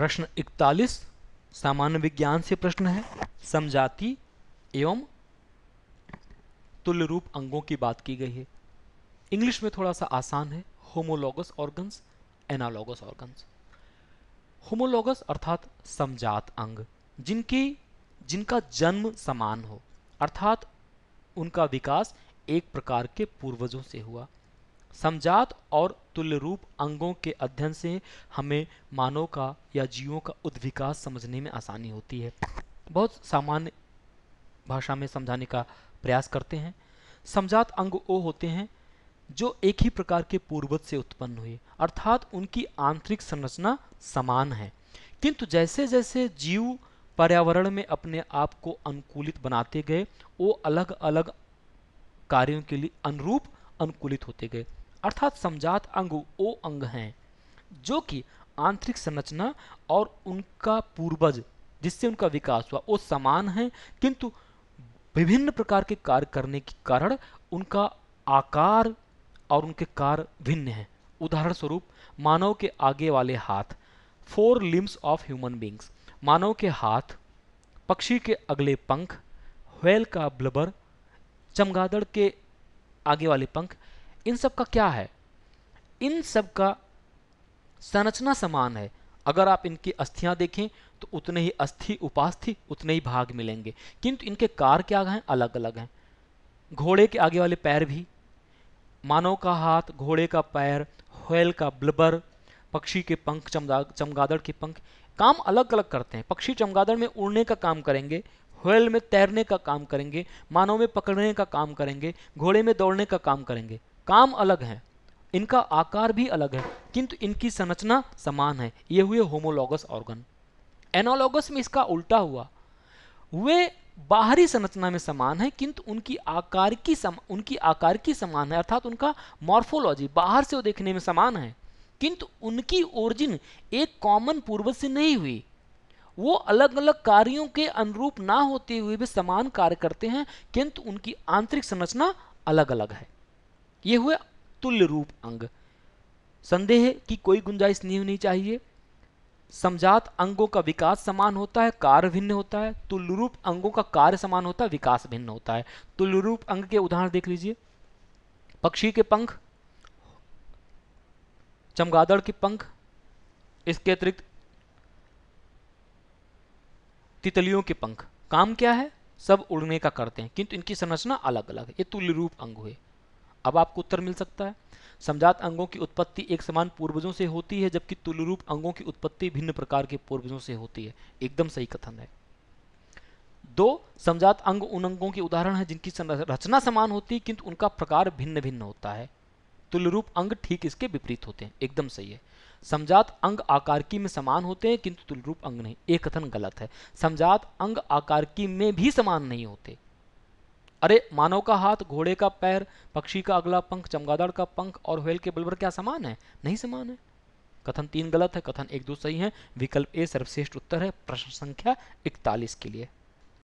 प्रश्न 41 सामान्य विज्ञान से प्रश्न है समझाति एवं तुल्य रूप अंगों की बात की गई है इंग्लिश में थोड़ा सा आसान है homologous organs analogous organs homologous अर्थात समजात अंग जिनकी जिनका जन्म समान हो अर्थात उनका विकास एक प्रकार के पूर्वजों से हुआ समझात और तुल्य रूप अंगों के अध्ययन से हमें मानव का या जीवों का उद्विकास समझने में आसानी होती है बहुत सामान्य भाषा में समझाने का प्रयास करते हैं समझात अंग वो होते हैं जो एक ही प्रकार के पूर्वज से उत्पन्न हुए अर्थात उनकी आंतरिक संरचना समान है किंतु जैसे जैसे जीव पर्यावरण में अपने आप को अनुकूलित बनाते गए वो अलग अलग कार्यों के लिए अनुरूप अनुकूलित होते गए अर्थात समझात अंग ओ अंग हैं जो कि आंतरिक संरचना और उनका पूर्वज जिससे उनका विकास हुआ वो समान हैं किंतु विभिन्न प्रकार के कार्य करने के कारण उनका आकार और उनके कार्य भिन्न हैं उदाहरण स्वरूप मानव के आगे वाले हाथ forelimbs of human beings मानव के हाथ पक्षी के अगले पंख व्हेल का ब्लबर चमगादड़ के आगे वाले पंख इन सब का क्या है इन सब का संरचना समान है अगर आप इनकी अस्थियां देखें तो उतने ही अस्थि उपास्थि उतने ही भाग मिलेंगे किंतु इनके कार क्या हैं अलग अलग हैं घोड़े के आगे वाले पैर भी मानव का हाथ घोड़े का पैर होल का ब्लबर पक्षी के पंख चमदा चमगादड़ के पंख काम अलग अलग करते हैं पक्षी चमगादड़ में उड़ने का काम करेंगे होयल में तैरने का काम करेंगे मानव में पकड़ने का काम करेंगे घोड़े में दौड़ने का काम करेंगे काम अलग हैं इनका आकार भी अलग है किंतु इनकी संरचना समान है ये हुए होमोलॉगस ऑर्गन एनोलॉगस में इसका उल्टा हुआ वे बाहरी संरचना में समान है किंतु उनकी आकार की सम, उनकी आकार की समान है अर्थात उनका मॉर्फोलॉजी बाहर से वो देखने में समान है किंतु उनकी ओरिजिन एक कॉमन पूर्वज से नहीं हुई वो अलग अलग कार्यों के अनुरूप ना होते हुए भी समान कार्य करते हैं किंतु उनकी आंतरिक संरचना अलग अलग है ये हुए तुल्य रूप अंग संदेह की कोई गुंजाइश नहीं होनी चाहिए समझात अंगों का विकास समान होता है कार्य भिन्न होता है तुल्य रूप अंगों का कार्य समान होता है विकास भिन्न होता है तुल्य रूप अंग के उदाहरण देख लीजिए पक्षी के पंख चमगादड़ के पंख इसके अतिरिक्त तितलियों के पंख काम क्या है सब उड़ने का करते हैं किंतु इनकी संरचना अलग अलग है ये तुल्य रूप अंग हुए अब आपको उत्तर मिल सकता है समझात अंगों की उत्पत्ति एक समान पूर्वजों से होती है जबकि तुलरूप अंगों की उत्पत्ति भिन्न प्रकार के पूर्वजों से होती है एकदम सही कथन है दो समझात अंग उन अंगों के उदाहरण है जिनकी रचना समान होती है किंतु उनका प्रकार भिन्न भिन्न होता है तुलरूप अंग ठीक इसके विपरीत होते हैं एकदम सही है समझात अंग आकारकी में समान होते हैं किंतु तुलरूप अंग नहीं एक कथन गलत है समझात अंग आकारकी में भी समान नहीं होते अरे मानव का हाथ घोड़े का पैर पक्षी का अगला पंख चमगादड़ का पंख और व्हेल के बुलबर क्या समान है नहीं समान है कथन तीन गलत है कथन एक दो सही है विकल्प ए सर्वश्रेष्ठ उत्तर है प्रश्न संख्या इकतालीस के लिए